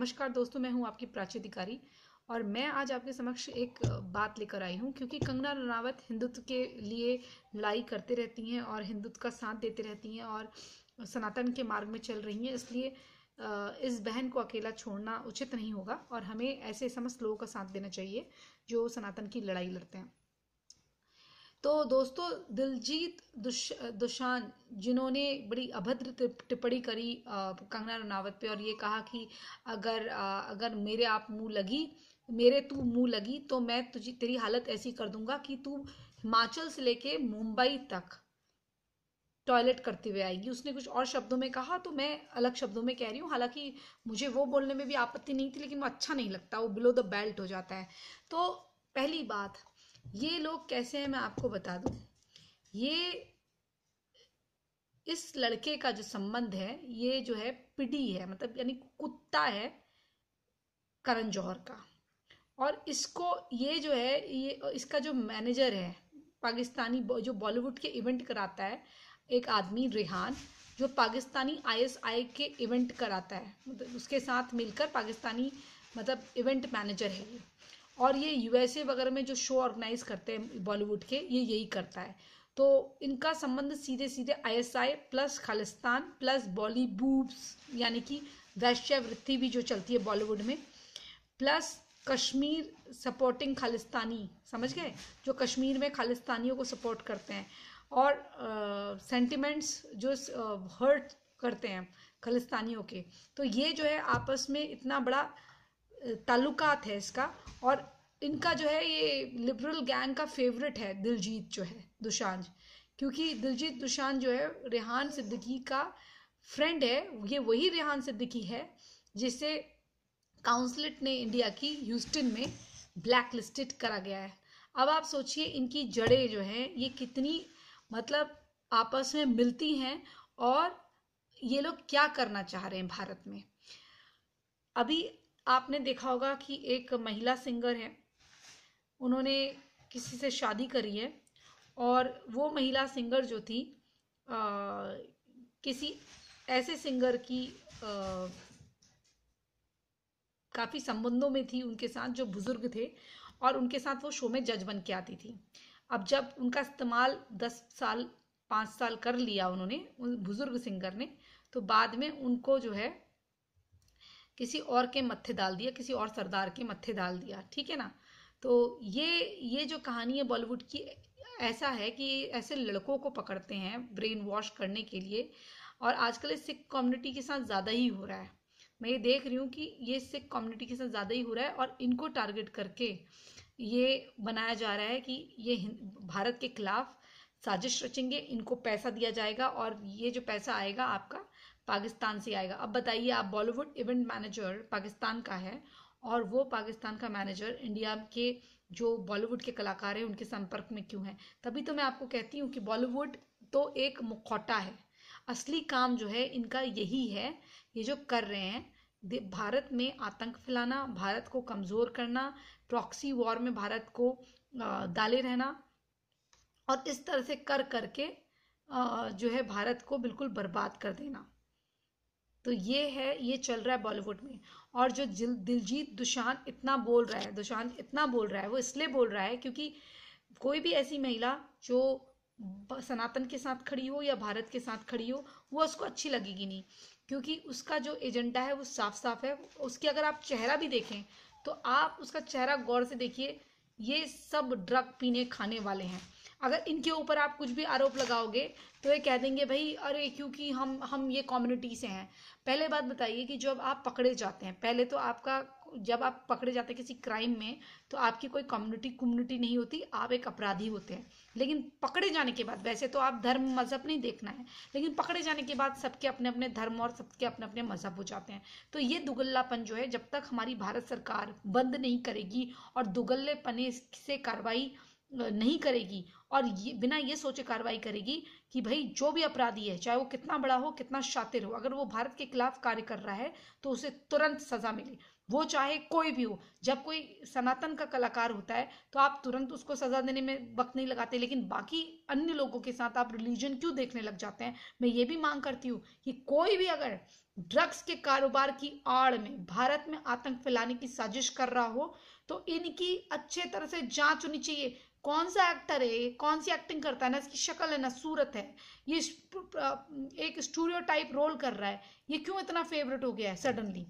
नमस्कार दोस्तों मैं हूं आपकी प्राची अधिकारी और मैं आज आपके समक्ष एक बात लेकर आई हूं क्योंकि कंगना रनावत हिंदुत्व के लिए लड़ाई करते रहती हैं और हिंदुत्व का साथ देते रहती हैं और सनातन के मार्ग में चल रही हैं इसलिए इस बहन को अकेला छोड़ना उचित नहीं होगा और हमें ऐसे समस्त लोगों का साथ देना चाहिए जो सनातन की लड़ाई लड़ते हैं तो दोस्तों दिलजीत दुश दुशान जिन्होंने बड़ी अभद्र टिप्पणी करी कंगना रनावत पे और ये कहा कि अगर अगर मेरे आप मुंह लगी मेरे तू मुंह लगी तो मैं तुझे तेरी हालत ऐसी कर दूंगा कि तू हिमाचल से लेके मुंबई तक टॉयलेट करते हुए आएगी उसने कुछ और शब्दों में कहा तो मैं अलग शब्दों में कह रही हूँ हालांकि मुझे वो बोलने में भी आपत्ति नहीं थी लेकिन वो अच्छा नहीं लगता वो बिलो द बेल्ट हो जाता है तो पहली बात ये लोग कैसे हैं मैं आपको बता दूं ये इस लड़के का जो संबंध है ये जो है पिडी है मतलब यानी कुत्ता है करण जौहर का और इसको ये जो है ये इसका जो मैनेजर है पाकिस्तानी जो बॉलीवुड के इवेंट कराता है एक आदमी रेहान जो पाकिस्तानी आईएसआई के इवेंट कराता है मतलब उसके साथ मिलकर पाकिस्तानी मतलब इवेंट मैनेजर है ये और ये यूएसए वगैरह में जो शो ऑर्गेनाइज करते हैं बॉलीवुड के ये यही करता है तो इनका संबंध सीधे सीधे ISI plus Khalistan plus Bollywood यानी कि वैश्यवृत्ति भी जो चलती है बॉलीवुड में प्लस कश्मीर सपोर्टिंग खालिस्तानी समझ गए जो कश्मीर में खालिस्तानियों को सपोर्ट करते हैं और सेंटिमेंट्स uh, जो हर्ट uh, करते हैं खालिस्तानियों के तो ये जो है आपस में इतना बड़ा तालुकात है इसका और इनका जो है ये लिबरल गैंग का फेवरेट है दिलजीत जो है दुशांज क्योंकि दिलजीत दुशांज जो है रेहान सिद्दीकी का फ्रेंड है ये वही रेहान सिद्दीकी है जिसे काउंसलेट ने इंडिया की ह्यूस्टन में ब्लैक लिस्टेड करा गया है अब आप सोचिए इनकी जड़ें जो हैं ये कितनी मतलब आपस में मिलती हैं और ये लोग क्या करना चाह रहे हैं भारत में अभी आपने देखा होगा कि एक महिला सिंगर है उन्होंने किसी से शादी करी है और वो महिला सिंगर जो थी आ, किसी ऐसे सिंगर की काफ़ी संबंधों में थी उनके साथ जो बुज़ुर्ग थे और उनके साथ वो शो में जज बन के आती थी अब जब उनका इस्तेमाल दस साल पाँच साल कर लिया उन्होंने उन बुज़ुर्ग सिंगर ने तो बाद में उनको जो है किसी और के मत्थे डाल दिया किसी और सरदार के मत्थे डाल दिया ठीक है ना तो ये ये जो कहानी है बॉलीवुड की ऐसा है कि ऐसे लड़कों को पकड़ते हैं ब्रेन वॉश करने के लिए और आजकल इस सिख कम्युनिटी के साथ ज़्यादा ही हो रहा है मैं ये देख रही हूँ कि ये सिख कम्युनिटी के साथ ज़्यादा ही हो रहा है और इनको टारगेट करके ये बनाया जा रहा है कि ये भारत के खिलाफ साजिश रचेंगे इनको पैसा दिया जाएगा और ये जो पैसा आएगा आपका पाकिस्तान से आएगा अब बताइए आप बॉलीवुड इवेंट मैनेजर पाकिस्तान का है और वो पाकिस्तान का मैनेजर इंडिया के जो बॉलीवुड के कलाकार हैं उनके संपर्क में क्यों है तभी तो मैं आपको कहती हूँ कि बॉलीवुड तो एक मुखौटा है असली काम जो है इनका यही है ये जो कर रहे हैं भारत में आतंक फैलाना भारत को कमज़ोर करना प्रॉक्सी वॉर में भारत को डाले रहना और इस तरह से कर करके जो है भारत को बिल्कुल बर्बाद कर देना तो ये है ये चल रहा है बॉलीवुड में और जो दिलजीत दुशांत इतना बोल रहा है दुशांत इतना बोल रहा है वो इसलिए बोल रहा है क्योंकि कोई भी ऐसी महिला जो सनातन के साथ खड़ी हो या भारत के साथ खड़ी हो वो उसको अच्छी लगेगी नहीं क्योंकि उसका जो एजेंडा है वो साफ साफ है उसकी अगर आप चेहरा भी देखें तो आप उसका चेहरा गौर से देखिए ये सब ड्रग पीने खाने वाले हैं अगर इनके ऊपर आप कुछ भी आरोप लगाओगे तो ये कह देंगे भाई अरे क्योंकि हम हम ये कम्युनिटी से हैं पहले बात बताइए कि जब आप पकड़े जाते हैं पहले तो आपका जब आप पकड़े जाते हैं किसी क्राइम में तो आपकी कोई कम्युनिटी कम्युनिटी नहीं होती आप एक अपराधी होते हैं लेकिन पकड़े जाने के बाद वैसे तो आप धर्म मज़हब नहीं देखना है लेकिन पकड़े जाने के बाद सबके अपने अपने धर्म और सबके अपने अपने मज़हब हो जाते हैं तो ये दुगल्लापन जो है जब तक हमारी भारत सरकार बंद नहीं करेगी और दुगल्लेपने से कार्रवाई नहीं करेगी और ये बिना ये सोचे कार्रवाई करेगी कि भाई जो भी अपराधी है चाहे वो कितना बड़ा हो कितना शातिर हो अगर वो भारत के खिलाफ कार्य कर रहा है तो उसे तुरंत सजा मिले वो चाहे कोई भी हो जब कोई सनातन का कलाकार होता है तो आप तुरंत उसको सजा देने में वक्त नहीं लगाते लेकिन बाकी अन्य लोगों के साथ आप रिलीजन क्यों देखने लग जाते हैं मैं ये भी मांग करती हूँ कि कोई भी अगर ड्रग्स के कारोबार की आड़ में भारत में आतंक फैलाने की साजिश कर रहा हो तो इनकी अच्छे तरह से जांच होनी चाहिए कौन सा एक्टर है कौन सी एक्टिंग करता है ना इसकी शक्ल है ना सूरत है ये एक स्टूडियो टाइप रोल कर रहा है ये क्यों इतना फेवरेट हो गया है सडनली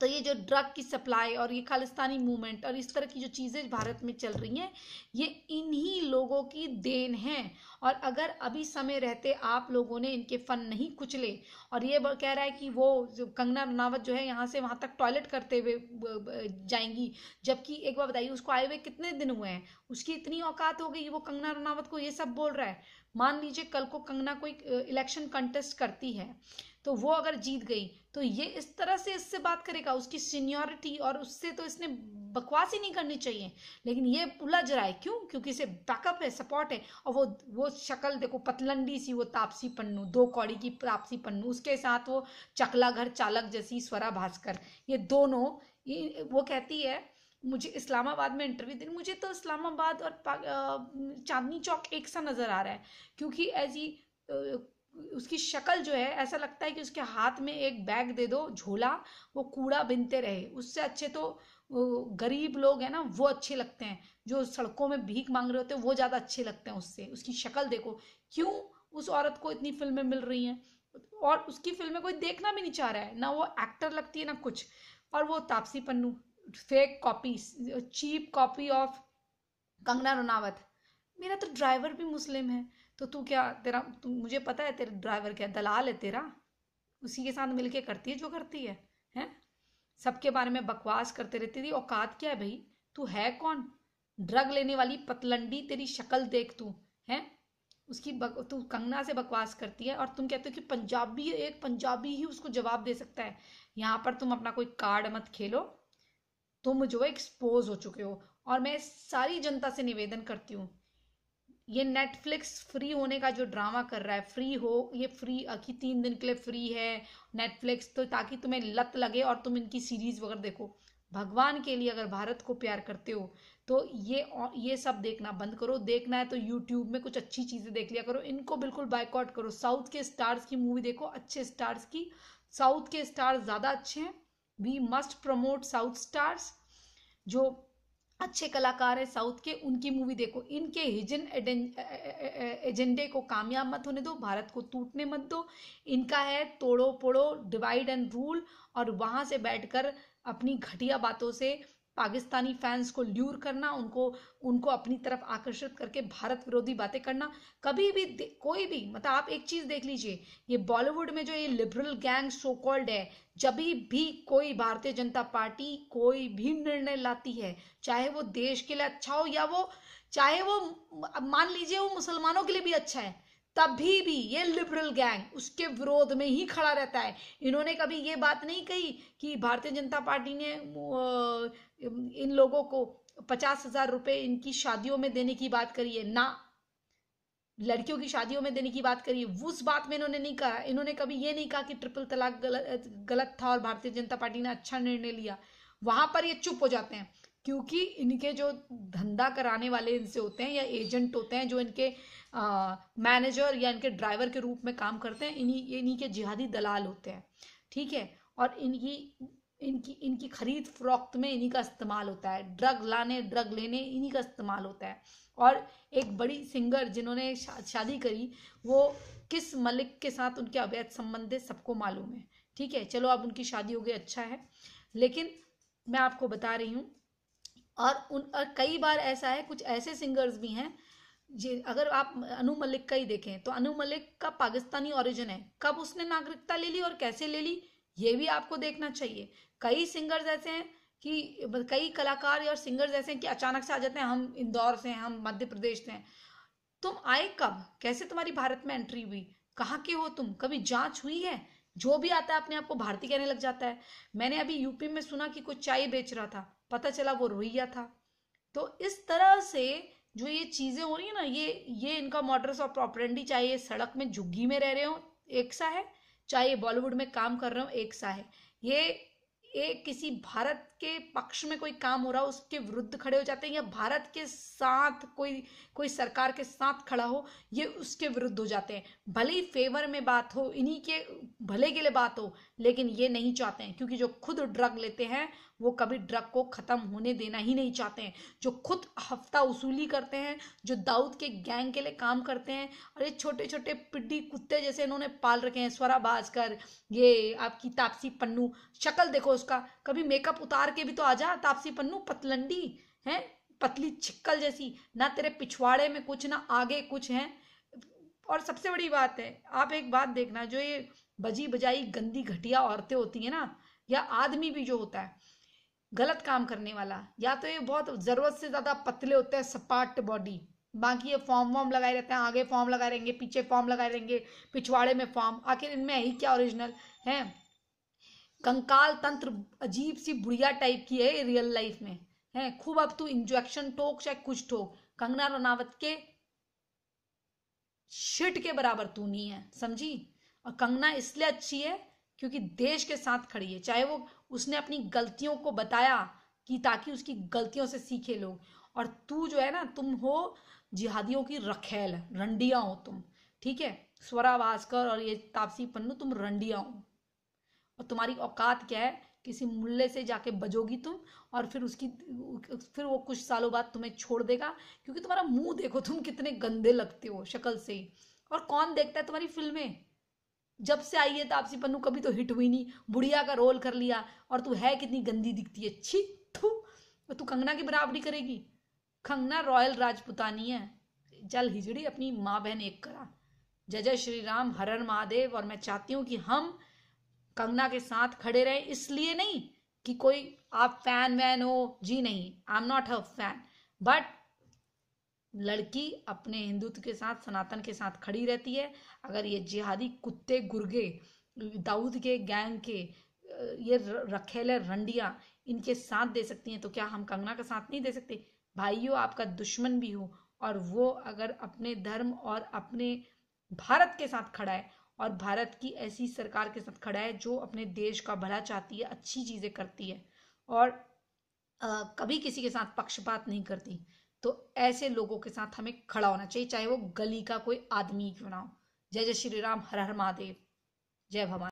तो ये जो ड्रग की सप्लाई और ये खालिस्तानी मूवमेंट और इस तरह की जो चीज़ें भारत में चल रही हैं ये इन्हीं लोगों की देन है और अगर अभी समय रहते आप लोगों ने इनके फन नहीं कुचले और ये कह रहा है कि वो कंगना रनावत जो है यहाँ से वहाँ तक टॉयलेट करते हुए जाएंगी जबकि एक बार बताइए उसको आए हुए कितने दिन हुए हैं उसकी इतनी औकात हो गई वो कंगना रनावत को ये सब बोल रहा है मान लीजिए कल को कंगना कोई इलेक्शन कंटेस्ट करती है तो वो अगर जीत गई तो ये इस तरह से इससे बात करेगा उसकी सीनियोरिटी और उससे तो इसने बकवास ही नहीं करनी चाहिए लेकिन ये उलझ रहा है क्यों क्योंकि इसे बैकअप है सपोर्ट है और वो वो शक्ल देखो पतलंडी सी वो तापसी पन्नू दो कौड़ी की तापसी पन्नू उसके साथ वो चकला घर चालक जैसी स्वरा भास्कर ये दोनों ये, वो कहती है मुझे इस्लामाबाद में इंटरव्यू देनी मुझे तो इस्लामाबाद और चांदनी चौक एक सा नज़र आ रहा है क्योंकि ऐसी उसकी शक्ल जो है ऐसा लगता है कि उसके हाथ में एक बैग दे दो झोला वो कूड़ा बिनते रहे उससे अच्छे तो गरीब लोग हैं ना वो अच्छे लगते हैं जो सड़कों में भीख मांग रहे होते हैं वो ज़्यादा अच्छे लगते हैं उससे उसकी शक्ल देखो क्यों उस औरत को इतनी फिल्में मिल रही हैं और उसकी फिल्में कोई देखना भी नहीं चाह रहा है ना वो एक्टर लगती है ना कुछ और वो Taapsee Pannu fake copy cheap copy of Kangana Ranaut मेरा तो ड्राइवर भी मुस्लिम है तो तू क्या तेरा तू मुझे पता है तेरा ड्राइवर क्या दलाल है तेरा उसी के साथ मिलके करती है जो करती है हैं सबके बारे में बकवास करते रहती थी औकात क्या है भाई तू है कौन ड्रग लेने वाली पतलंडी तेरी शक्ल देख तू है उसकी बक, तू कंगना से बकवास करती है और तुम कहते हो कि पंजाबी एक पंजाबी ही उसको जवाब दे सकता है यहाँ पर तुम अपना कोई कार्ड मत खेलो तुम जो एक्सपोज हो चुके हो और मैं सारी जनता से निवेदन करती हूँ ये नेटफ्लिक्स फ्री होने का जो ड्रामा कर रहा है फ्री हो ये फ्री की तीन दिन के लिए फ्री है नेटफ्लिक्स तो ताकि तुम्हें लत लगे और तुम इनकी सीरीज वगैरह देखो भगवान के लिए अगर भारत को प्यार करते हो तो ये ये सब देखना बंद करो देखना है तो यूट्यूब में कुछ अच्छी चीज़ें देख लिया करो इनको बिल्कुल बाइकआउट करो साउथ के स्टार्स की मूवी देखो अच्छे स्टार्स की साउथ के स्टार्स ज़्यादा अच्छे हैं we must promote south stars जो अच्छे कलाकार हैं साउथ के उनकी मूवी देखो इनके हिजन एजेंडे को कामयाब मत होने दो भारत को टूटने मत दो इनका है तोड़ो पोड़ो डिवाइड एंड रूल और वहाँ से बैठकर अपनी घटिया बातों से पाकिस्तानी फैंस को ल्यूर करना उनको उनको अपनी तरफ आकर्षित करके भारत विरोधी बातें करना कभी भी कोई भी मतलब आप एक चीज़ देख लीजिए ये बॉलीवुड में जो ये लिबरल गैंग सो कॉल्ड है जब भी कोई भारतीय जनता पार्टी कोई भी निर्णय लाती है चाहे वो देश के लिए अच्छा हो या वो चाहे वो मान लीजिए वो मुसलमानों के लिए भी अच्छा है तभी भी ये लिबरल गैंग उसके विरोध में ही खड़ा रहता है इन्होंने कभी ये बात नहीं कही कि भारतीय जनता पार्टी ने इन लोगों को पचास हजार रुपये इनकी शादियों में देने की बात करी है ना लड़कियों की शादियों में देने की बात करी उस बात में इन्होंने नहीं कहा इन्होंने कभी ये नहीं कहा कि ट्रिपल तलाक गलत गलत था और भारतीय जनता पार्टी ने अच्छा निर्णय लिया वहां पर ये चुप हो जाते हैं क्योंकि इनके जो धंधा कराने वाले इनसे होते हैं या एजेंट होते हैं जो इनके मैनेजर या इनके ड्राइवर के रूप में काम करते हैं इन्हीं इन्हीं के जिहादी दलाल होते हैं ठीक है और इनकी इनकी इनकी खरीद फरोख्त में इन्हीं का इस्तेमाल होता है ड्रग लाने ड्रग लेने इन्हीं का इस्तेमाल होता है और एक बड़ी सिंगर जिन्होंने शा, शादी करी वो किस मलिक के साथ उनके अवैध संबंध है सबको मालूम है ठीक है चलो अब उनकी शादी हो गई अच्छा है लेकिन मैं आपको बता रही हूँ और उन और कई बार ऐसा है कुछ ऐसे सिंगर्स भी हैं जी अगर आप अनु मलिक का ही देखें तो अनु मलिक का पाकिस्तानी ओरिजिन है कब उसने नागरिकता ले ली और कैसे ले ली ये भी आपको देखना चाहिए कई सिंगर्स ऐसे हैं कि मतलब कई कलाकार और सिंगर्स ऐसे हैं कि अचानक से आ जाते हैं हम इंदौर से हैं हम मध्य प्रदेश से हैं तुम आए कब कैसे तुम्हारी भारत में एंट्री हुई कहाँ के हो तुम कभी जांच हुई है जो भी आता है अपने आप को भारतीय कहने लग जाता है मैंने अभी यूपी में सुना कि कोई चाय बेच रहा था पता चला वो रोहिया था तो इस तरह से जो ये चीज़ें हो रही है ना ये ये इनका मॉडर्स ऑफ प्रॉपरेंडी चाहे सड़क में झुग्गी में रह रहे हो एक सा है चाहे बॉलीवुड में काम कर रहे हो एक सा है ये ये किसी भारत के पक्ष में कोई काम हो रहा हो उसके विरुद्ध खड़े हो जाते हैं या भारत के साथ कोई कोई सरकार के साथ खड़ा हो ये उसके विरुद्ध हो जाते हैं भले ही फेवर में बात हो इन्हीं के भले के लिए बात हो लेकिन ये नहीं चाहते हैं क्योंकि जो खुद ड्रग लेते हैं वो कभी ड्रग को ख़त्म होने देना ही नहीं चाहते हैं जो खुद हफ्ता वसूली करते हैं जो दाऊद के गैंग के लिए काम करते हैं और ये छोटे छोटे पिड्डी कुत्ते जैसे इन्होंने पाल रखे हैं स्वरा भास्कर ये आपकी तापसी पन्नू शक्ल देखो उसका कभी मेकअप उतार के भी तो आ जा तापसी पन्नू पतलंडी है पतली छिक्कल जैसी ना तेरे पिछवाड़े में कुछ ना आगे कुछ है और सबसे बड़ी बात है आप एक बात देखना जो ये बजी बजाई गंदी घटिया औरतें होती है ना या आदमी भी जो होता है गलत काम करने वाला या तो ये बहुत ज़रूरत से ज़्यादा पतले होते हैं सपाट बॉडी बाकी ये फॉर्म वॉर्म लगाए रहते हैं आगे फॉर्म लगाए रहेंगे पीछे फॉर्म लगाए रहेंगे पिछवाड़े में फॉर्म आखिर इनमें है ही क्या ओरिजिनल है कंकाल तंत्र अजीब सी बुढ़िया टाइप की है रियल लाइफ में है खूब अब तू इंजेक्शन टोक चाहे कुछ ठोक कंगना रनावत के शिट के बराबर तू नहीं है समझी और कंगना इसलिए अच्छी है क्योंकि देश के साथ खड़ी है चाहे वो उसने अपनी गलतियों को बताया कि ताकि उसकी गलतियों से सीखे लोग और तू जो है ना तुम हो जिहादियों की रखेल रंडिया हो तुम ठीक है स्वरा भास्कर और ये तापसी पन्नू तुम रंडिया हो और तुम्हारी औकात क्या है किसी मुल्ले से जाके बजोगी तुम और फिर उसकी फिर वो कुछ सालों बाद तुम्हें छोड़ देगा क्योंकि तुम्हारा मुंह देखो तुम कितने गंदे लगते हो शक्ल से और कौन देखता है तुम्हारी फिल्में जब से आई है तापसी पन्नू कभी तो हिट हुई नहीं बुढ़िया का रोल कर लिया और तू है कितनी गंदी दिखती है छी थू तू कंगना की बराबरी करेगी कंगना रॉयल राजपुतानी है जल हिजड़ी अपनी माँ बहन एक करा जय जय श्री राम हर हर महादेव और मैं चाहती हूँ कि हम कंगना के साथ खड़े रहे इसलिए नहीं कि कोई आप फैन वैन हो जी नहीं I am not a fan but लड़की अपने हिंदुत्व के साथ सनातन के साथ खड़ी रहती है अगर ये जिहादी कुत्ते गुर्गे दाऊद के गैंग के ये रखेले रंडिया इनके साथ दे सकती हैं तो क्या हम कंगना का साथ नहीं दे सकते भाइयों आपका दुश्मन भी हो और वो अगर अपने धर्म और अपने भारत के साथ खड़ा है और भारत की ऐसी सरकार के साथ खड़ा है जो अपने देश का भला चाहती है अच्छी चीज़ें करती है और आ, कभी किसी के साथ पक्षपात नहीं करती तो ऐसे लोगों के साथ हमें खड़ा होना चाहिए चाहे वो गली का कोई आदमी क्यों ना हो जय जय श्री राम हर हर महादेव जय भवान